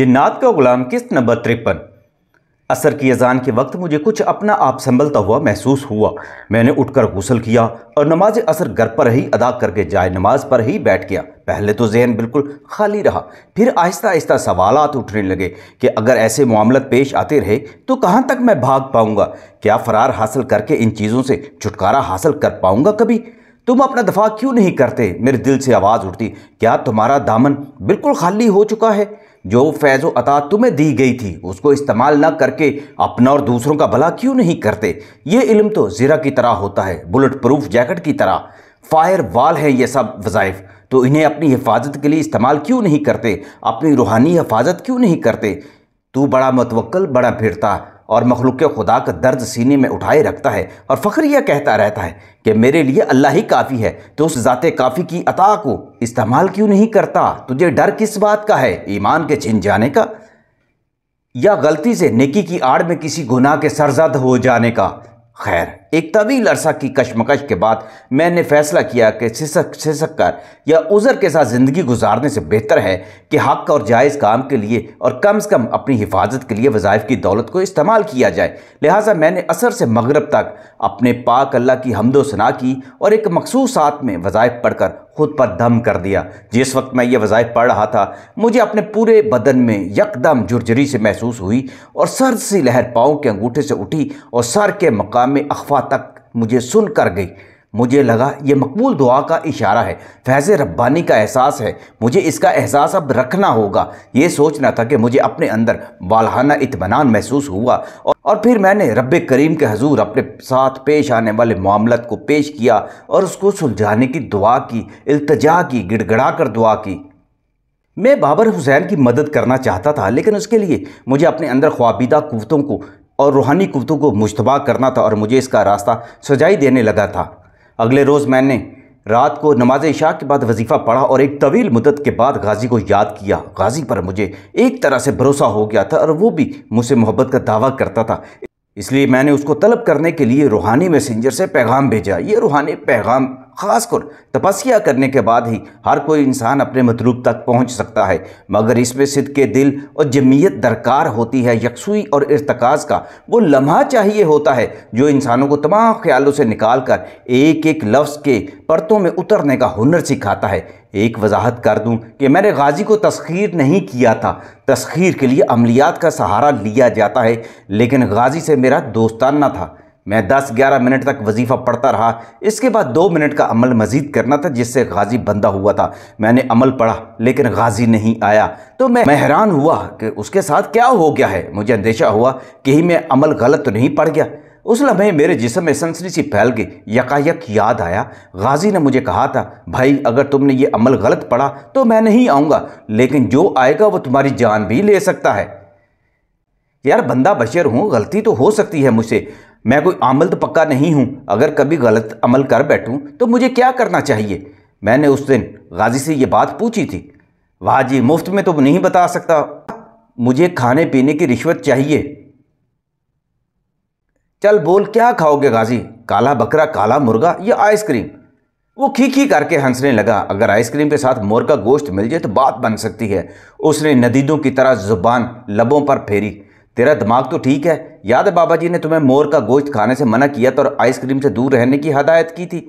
जिन्नात का गुलाम किस्त नंबर तिरपन असर की अजान के वक्त मुझे कुछ अपना आप संभलता हुआ महसूस हुआ मैंने उठकर गुसल किया और नमाज असर घर पर ही अदा करके जाए नमाज पर ही बैठ गया पहले तो जहन बिल्कुल खाली रहा फिर आहिस्ता आहिस्ता सवाल उठने लगे कि अगर ऐसे मामलत पेश आते रहे तो कहाँ तक मैं भाग पाऊँगा क्या फ़रार हासिल करके इन चीज़ों से छुटकारा हासिल कर पाऊँगा कभी तुम अपना दफा क्यों नहीं करते मेरे दिल से आवाज़ उठती क्या तुम्हारा दामन बिल्कुल खाली हो चुका है जो फैज़ अता तुम्हें दी गई थी उसको इस्तेमाल न करके अपना और दूसरों का भला क्यों नहीं करते ये इल्म तो ज़रा की तरह होता है बुलेट प्रूफ जैकेट की तरह फायर वाल है ये सब वज़ाइफ़ तो इन्हें अपनी हिफाजत के लिए इस्तेमाल क्यों नहीं करते अपनी रूहानी हिफाजत क्यों नहीं करते तू बड़ा मतवक्ल बड़ा फिरता और मखलूक खुदा का दर्द सीने में उठाए रखता है और फ़ख्र यह कहता रहता है कि मेरे लिए अल्लाह ही काफ़ी है तो उस ज़ात काफ़ी की अता को इस्तेमाल क्यों नहीं करता तुझे डर किस बात का है ईमान के छिन जाने का या गलती से नेकी की आड़ में किसी गुनाह के सरजद हो जाने का खैर एक तवील अरसा की कशमकश के बाद मैंने फैसला किया कि सिसक सिसक कर या उज़र के साथ ज़िंदगी गुजारने से बेहतर है कि हक और जायज़ काम के लिए और कम से कम अपनी हिफाजत के लिए वज़ाइफ की दौलत को इस्तेमाल किया जाए लिहाजा मैंने असर से मगरब तक अपने पाक अल्लाह की हमदोसना की और एक मखसूस साथ में वज़ाइफ पढ़कर खुद पर दम कर दिया जिस वक्त मैं ये वज़ाइफ पढ़ रहा था मुझे अपने पूरे बदन में यकदम जुर्जरी से महसूस हुई और सर सी लहर पाँव के अंगूठे से उठी और सर के मकाम अखवा तक मुझे सुन कर गई मुझे लगा ये मकबूल दुआ का इशारा है फैज़ रब्बानी का एहसास है मुझे इसका एहसास अब रखना होगा ये सोचना था कि मुझे अपने अंदर वालहाना इतमान महसूस हुआ और और फिर मैंने रब करीम के हजूर अपने साथ पेश आने वाले मामलत को पेश किया और उसको सुलझाने की दुआ की अल्तजा की गिड़गड़ा कर दुआ की मैं बाबर हुसैन की मदद करना चाहता था लेकिन उसके लिए मुझे अपने अंदर ख्वाबीदा कुतों को और रूहानी कुतों को मुशतबा करना था और मुझे इसका रास्ता सजाई देने लगा था अगले रोज़ मैंने रात को नमाज इशा के बाद वजीफ़ा पढ़ा और एक तवील मुदत के बाद गाजी को याद किया गाजी पर मुझे एक तरह से भरोसा हो गया था और वो भी मुझसे मोहब्बत का दावा करता था इसलिए मैंने उसको तलब करने के लिए रूहानी मैसेंजर से पैगाम भेजा ये रूहानी पैगाम खासकर तपस्या करने के बाद ही हर कोई इंसान अपने मतलूब तक पहुंच सकता है मगर इसमें सिद के दिल और जमीयत दरकार होती है यकसुई और इरतकाज़ का वो लम्हा चाहिए होता है जो इंसानों को तमाम ख्यालों से निकाल कर एक एक लफ्ज़ के परतों में उतरने का हुनर सिखाता है एक वजाहत कर दूं कि मैंने गाजी को तस्खीर नहीं किया था तस्खीर के लिए अमलियात का सहारा लिया जाता है लेकिन गाजी से मेरा दोस्ताना था मैं 10-11 मिनट तक वजीफ़ा पढ़ता रहा इसके बाद दो मिनट का अमल मज़ीद करना था जिससे गाजी बंदा हुआ था मैंने अमल पढ़ा लेकिन गाजी नहीं आया तो मैं हैरान हुआ कि उसके साथ क्या हो गया है मुझे अंदेशा हुआ ही मैं अमल गलत तो नहीं पढ़ गया उस लम्हे मेरे जिसम में सनसनी सी फैल गई यकायक याद आया गाजी ने मुझे कहा था भाई अगर तुमने ये अमल गलत पढ़ा तो मैं नहीं आऊँगा लेकिन जो आएगा वो तुम्हारी जान भी ले सकता है यार बंदा बशर हूँ गलती तो हो सकती है मुझसे मैं कोई आमल तो पक्का नहीं हूँ अगर कभी गलत अमल कर बैठूँ तो मुझे क्या करना चाहिए मैंने उस दिन गाजी से ये बात पूछी थी वाह जी मुफ्त में तो नहीं बता सकता मुझे खाने पीने की रिश्वत चाहिए चल बोल क्या खाओगे गाजी काला बकरा काला मुर्गा या आइसक्रीम वो खीखी करके हंसने लगा अगर आइसक्रीम के साथ मोर का गोश्त मिल जाए तो बात बन सकती है उसने नदीदों की तरह जुबान लबों पर फेरी तेरा दिमाग तो ठीक है याद है बाबा जी ने तुम्हें मोर का गोश्त खाने से मना किया था तो और आइसक्रीम से दूर रहने की हदायत की थी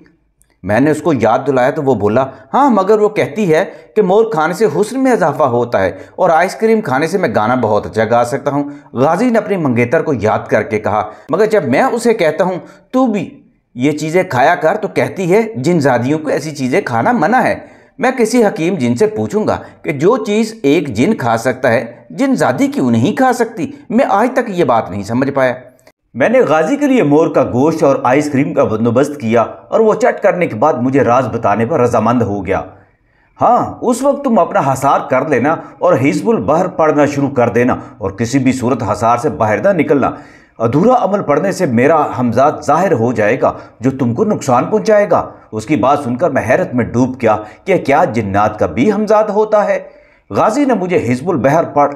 मैंने उसको याद दिलाया तो वो बोला हाँ मगर वो कहती है कि मोर खाने से हुस्न में इजाफा होता है और आइसक्रीम खाने से मैं गाना बहुत अच्छा गा सकता हूँ गाजी ने अपनी मंगेतर को याद करके कहा मगर जब मैं उसे कहता हूँ तू भी ये चीज़ें खाया कर तो कहती है जिन जादियों को ऐसी चीज़ें खाना मना है मैं किसी हकीम जिन से पूछूंगा कि जो चीज़ एक जिन खा सकता है जिन ज़ादी क्यों नहीं खा सकती मैं आज तक ये बात नहीं समझ पाया मैंने गाजी के लिए मोर का गोश्त और आइसक्रीम का बंदोबस्त किया और वो चट करने के बाद मुझे राज बताने पर रजामंद हो गया हाँ उस वक्त तुम अपना हसार कर लेना और हिजबुल बहर पढ़ना शुरू कर देना और किसी भी सूरत हसार से बाहर ना निकलना अधूरा अमल पढ़ने से मेरा हमजात जाहिर हो जाएगा जो तुमको नुकसान पहुँचाएगा उसकी बात सुनकर मैं हैरत में डूब गया कि क्या जिन्नात का भी हमजाद होता है गाजी ने मुझे हिजबुल बहर पढ़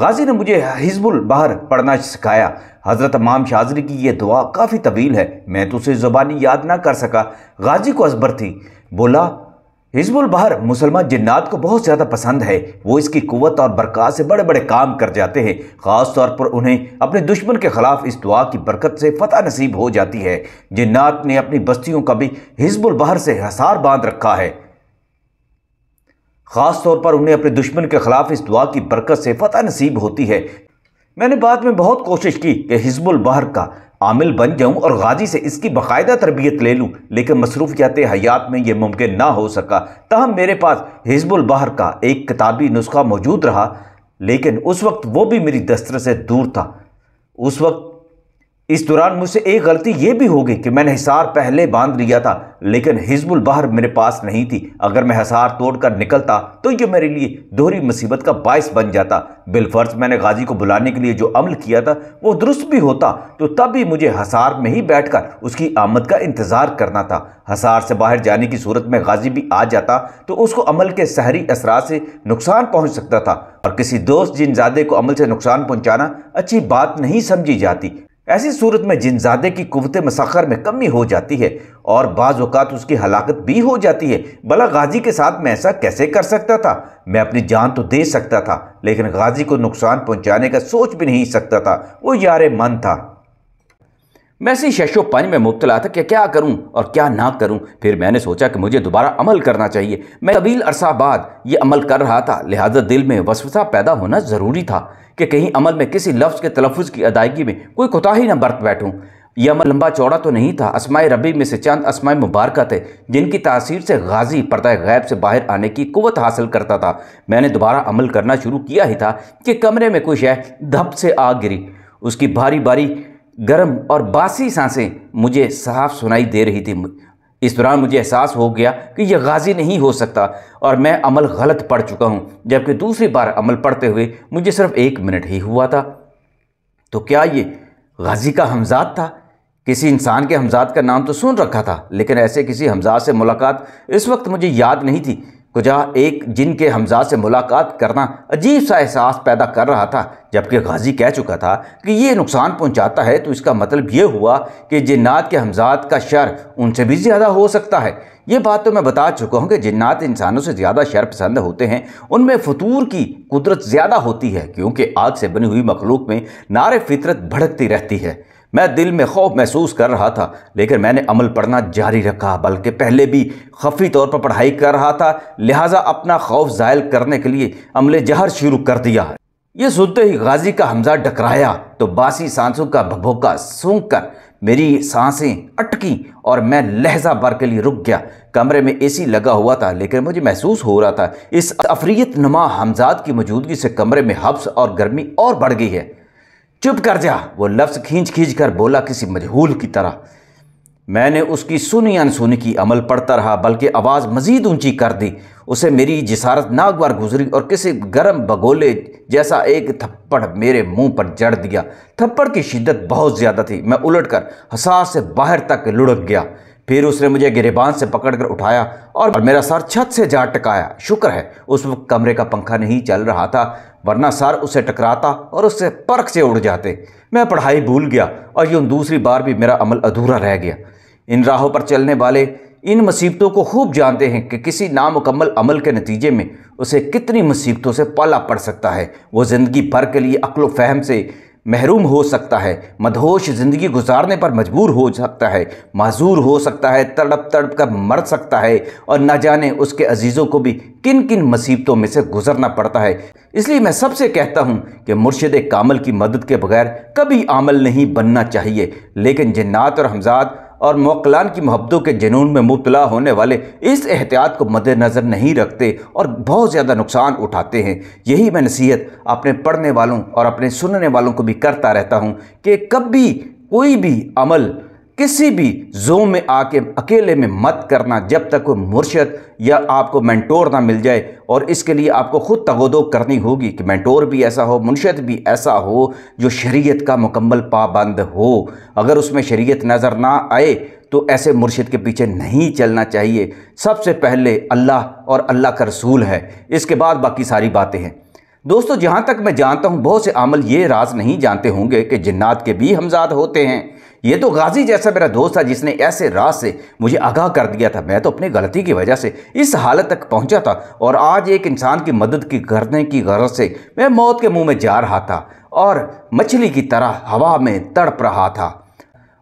गाजी ने मुझे हिजबुल बहर पढ़ना सिखाया हज़रत माम शाजरी की यह दुआ काफ़ी तवील है मैं तो उसे ज़बानी याद ना कर सका गाजी को असबर थी बोला हिजबुल बहर मुसलमान जिन्नात को बहुत ज़्यादा पसंद है वो इसकी कुत और बरक़ात से बड़े बड़े काम कर जाते हैं ख़ास तौर पर उन्हें अपने दुश्मन के ख़िलाफ़ इस दुआ की बरकत से फतह नसीब हो जाती है जिन्नात ने अपनी बस्तियों का भी हिजबुल बहर से हसार बांध रखा है ख़ास तौर पर उन्हें अपने दुश्मन के ख़िलाफ़ इस दुआ की बरकत से फतह नसीब होती है मैंने बाद में बहुत कोशिश की कि हिजबुल बहर का आमिल बन जाऊं और गाजी से इसकी बाकायदा तरबियत ले लूं लेकिन मसरूफियात हयात में यह मुमकिन ना हो सका तहम मेरे पास हिजबुल बहर का एक किताबी नुस्खा मौजूद रहा लेकिन उस वक्त वो भी मेरी दस्तर से दूर था उस वक्त इस दौरान मुझसे एक गलती ये भी हो गई कि मैंने हिसार पहले बांध लिया था लेकिन हिजबुल बहर मेरे पास नहीं थी अगर मैं हिसार तोड़कर निकलता तो ये मेरे लिए दोहरी मुसीबत का बायस बन जाता बिलफर्ज मैंने गाजी को बुलाने के लिए जो अमल किया था वो दुरुस्त भी होता तो तब भी मुझे हसार में ही बैठकर उसकी आमद का इंतज़ार करना था हसार से बाहर जाने की सूरत में गाजी भी आ जाता तो उसको अमल के सहरी असरा से नुकसान पहुँच सकता था और किसी दोस्त जिनजादे को अमल से नुकसान पहुँचाना अच्छी बात नहीं समझी जाती ऐसी सूरत में जिनजादे की कुत मसखर में कमी हो जाती है और बाज़ात उसकी हलाकत भी हो जाती है भला गाजी के साथ मैं ऐसा कैसे कर सकता था मैं अपनी जान तो दे सकता था लेकिन गाजी को नुकसान पहुंचाने का सोच भी नहीं सकता था वो यार मन था मैं सी शशो पंज में मुबतला था कि क्या करूं और क्या ना करूं फिर मैंने सोचा कि मुझे दोबारा अमल करना चाहिए मैं तवील अरसा बाद ये अमल कर रहा था लिहाजा दिल में वसवसा पैदा होना ज़रूरी था कि कहीं अमल में किसी लफ्ज़ के तलफ़ की अदायगी में कोई कोताही ना बरत बैठूँ यह अमल लंबा चौड़ा तो नहीं था असमाय रबी में से चंद असमाय मुबारक थे जिनकी तासीर से गाजी पर्दा गैब से बाहर आने की कुत हासिल करता था मैंने दोबारा अमल करना शुरू किया ही था कि कमरे में कोई शह धप से आ गिरी उसकी भारी भारी गर्म और बासी सांसें मुझे साफ सुनाई दे रही थी इस दौरान मुझे एहसास हो गया कि यह गाजी नहीं हो सकता और मैं अमल गलत पढ़ चुका हूँ जबकि दूसरी बार अमल पढ़ते हुए मुझे सिर्फ एक मिनट ही हुआ था तो क्या ये गाजी का हमजाद था किसी इंसान के हमजाद का नाम तो सुन रखा था लेकिन ऐसे किसी हमजाद से मुलाकात इस वक्त मुझे याद नहीं थी कुजा एक जिन के हमजा से मुलाकात करना अजीब सा एहसास पैदा कर रहा था जबकि गाजी कह चुका था कि ये नुकसान पहुंचाता है तो इसका मतलब ये हुआ कि जिन्नात के हमजात का शर उनसे भी ज़्यादा हो सकता है ये बात तो मैं बता चुका हूँ कि जिन्नात इंसानों से ज़्यादा शर पसंद होते हैं उनमें फतूर की कुदरत ज़्यादा होती है क्योंकि आग से बनी हुई मखलूक में नार फितरत भड़कती रहती है मैं दिल में खौफ महसूस कर रहा था लेकिन मैंने अमल पढ़ना जारी रखा बल्कि पहले भी खफी तौर पर पढ़ाई कर रहा था लिहाजा अपना खौफ जायल करने के लिए अमल जहर शुरू कर दिया ये सुनते ही गाजी का हमजा डकराया तो बासी सांसों का भभोका सूंघ कर मेरी सांसें अटकी और मैं लहजा भर के लिए रुक गया कमरे में एसी लगा हुआ था लेकिन मुझे महसूस हो रहा था इस अफरीत नमा हमजाद की मौजूदगी से कमरे में हब्स और गर्मी और बढ़ गई है चुप कर जा वो लफ्ज़ खींच खींच कर बोला किसी मजहूल की तरह मैंने उसकी सुनी अनसुनी की अमल पड़ता रहा बल्कि आवाज़ मज़ीद ऊंची कर दी उसे मेरी जिसारत नागवार गुजरी और किसी गर्म बगोले जैसा एक थप्पड़ मेरे मुंह पर जड़ दिया थप्पड़ की शिद्दत बहुत ज़्यादा थी मैं उलट कर हसास से बाहर तक लुढ़क गया फिर उसने मुझे गिरेबान से पकड़कर उठाया और मेरा सर छत से जा टकाया शुक्र है उस वक्त कमरे का पंखा नहीं चल रहा था वरना सर उसे टकराता और उससे परख से उड़ जाते मैं पढ़ाई भूल गया और यूँ दूसरी बार भी मेरा अमल अधूरा रह गया इन राहों पर चलने वाले इन मुसीबतों को खूब जानते हैं कि किसी नामुकम्मल अमल के नतीजे में उसे कितनी मुसीबतों से पाला पड़ सकता है वो ज़िंदगी भर के लिए अक्लो फहम से महरूम हो सकता है मदहोश ज़िंदगी गुजारने पर मजबूर हो सकता है माजूर हो सकता है तड़प तड़प कर मर सकता है और ना जाने उसके अजीज़ों को भी किन किन मुसीबतों में से गुजरना पड़ता है इसलिए मैं सबसे कहता हूँ कि मुर्शद कामल की मदद के बगैर कभी आमल नहीं बनना चाहिए लेकिन जन्नात और हमजाद और मोकलान की मोहब्बतों के जुनून में मुबतला होने वाले इस एहतियात को मद्दनज़र नहीं रखते और बहुत ज़्यादा नुकसान उठाते हैं यही मैं नसीहत अपने पढ़ने वालों और अपने सुनने वालों को भी करता रहता हूँ कि कभी कोई भी अमल किसी भी जो में आके अकेले में मत करना जब तक कोई मुर्शद या आपको मैंटोर ना मिल जाए और इसके लिए आपको ख़ुद तगोदो करनी होगी कि मैंटोर भी ऐसा हो मुनशद भी ऐसा हो जो शरीयत का मुकम्मल पाबंद हो अगर उसमें शरीयत नज़र ना आए तो ऐसे मुर्शद के पीछे नहीं चलना चाहिए सबसे पहले अल्लाह और अल्लाह का रसूल है इसके बाद बाकी सारी बातें हैं दोस्तों जहाँ तक मैं जानता हूँ बहुत से अमल ये राज नहीं जानते होंगे कि जन्नात के भी हमजाद होते हैं ये तो गाजी जैसा मेरा दोस्त था जिसने ऐसे राज से मुझे आगाह कर दिया था मैं तो अपनी गलती की वजह से इस हालत तक पहुंचा था और आज एक इंसान की मदद की करने की गरज से मैं मौत के मुंह में जा रहा था और मछली की तरह हवा में तड़प रहा था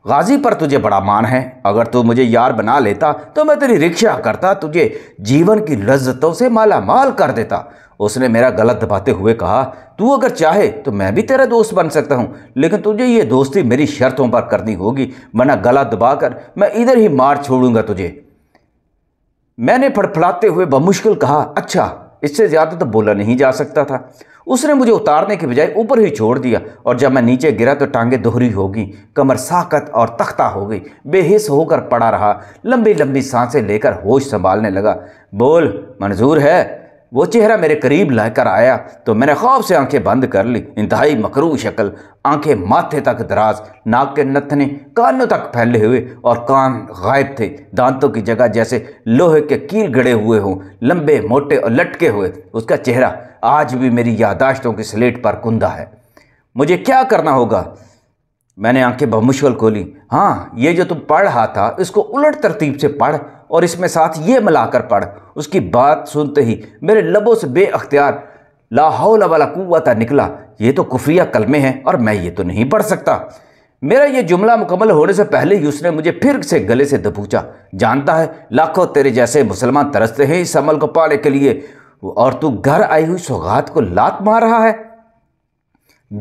गाजी पर तुझे बड़ा मान है अगर तू मुझे यार बना लेता तो मैं तेरी रिक्शा करता तुझे जीवन की लज्जतों से माला माल कर देता उसने मेरा गलत दबाते हुए कहा तू अगर चाहे तो मैं भी तेरा दोस्त बन सकता हूँ लेकिन तुझे ये दोस्ती मेरी शर्तों पर करनी होगी वरना गला दबाकर मैं इधर ही मार छोड़ूंगा तुझे मैंने फड़फड़ाते हुए बमुश्किल कहा अच्छा इससे ज़्यादा तो बोला नहीं जा सकता था उसने मुझे उतारने के बजाय ऊपर ही छोड़ दिया और जब मैं नीचे गिरा तो टांगें दोहरी हो गई कमर साकत और तख्ता हो गई बेहिस होकर पड़ा रहा लंबी लंबी सांसें लेकर होश संभालने लगा बोल मंजूर है वो चेहरा मेरे करीब लहकर आया तो मैंने खौफ से आंखें बंद कर ली इंतहाई मकरू शक्ल आंखें माथे तक दराज नाक के नथने कानों तक फैले हुए और कान गायब थे दांतों की जगह जैसे लोहे के कील गड़े हुए हों लंबे मोटे और लटके हुए उसका चेहरा आज भी मेरी यादाश्तों की स्लेट पर कुंदा है मुझे क्या करना होगा मैंने आंखें बमुश्किल खोली हाँ ये जो तुम पढ़ रहा था इसको उलट तरतीब से पढ़ और इसमें साथ ये मिलाकर पढ़ उसकी बात सुनते ही मेरे लबों से बेअख्तियार लाहौल वाला कुता निकला ये तो कुफ्रिया कलमे हैं और मैं ये तो नहीं पढ़ सकता मेरा ये जुमला मुकम्मल होने से पहले ही उसने मुझे फिर से गले से दबूचा जानता है लाखों तेरे जैसे मुसलमान तरसते हैं इस अमल को पाने के लिए और तू घर आई हुई सौगात को लात मार रहा है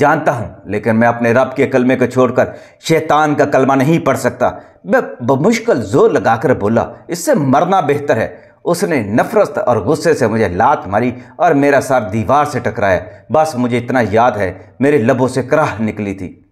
जानता हूँ लेकिन मैं अपने रब के कलमे को छोड़कर शैतान का कलमा नहीं पढ़ सकता मैं बमुश्किल जोर लगाकर बोला इससे मरना बेहतर है उसने नफरत और गुस्से से मुझे लात मारी और मेरा सर दीवार से टकराया बस मुझे इतना याद है मेरे लबों से कराह निकली थी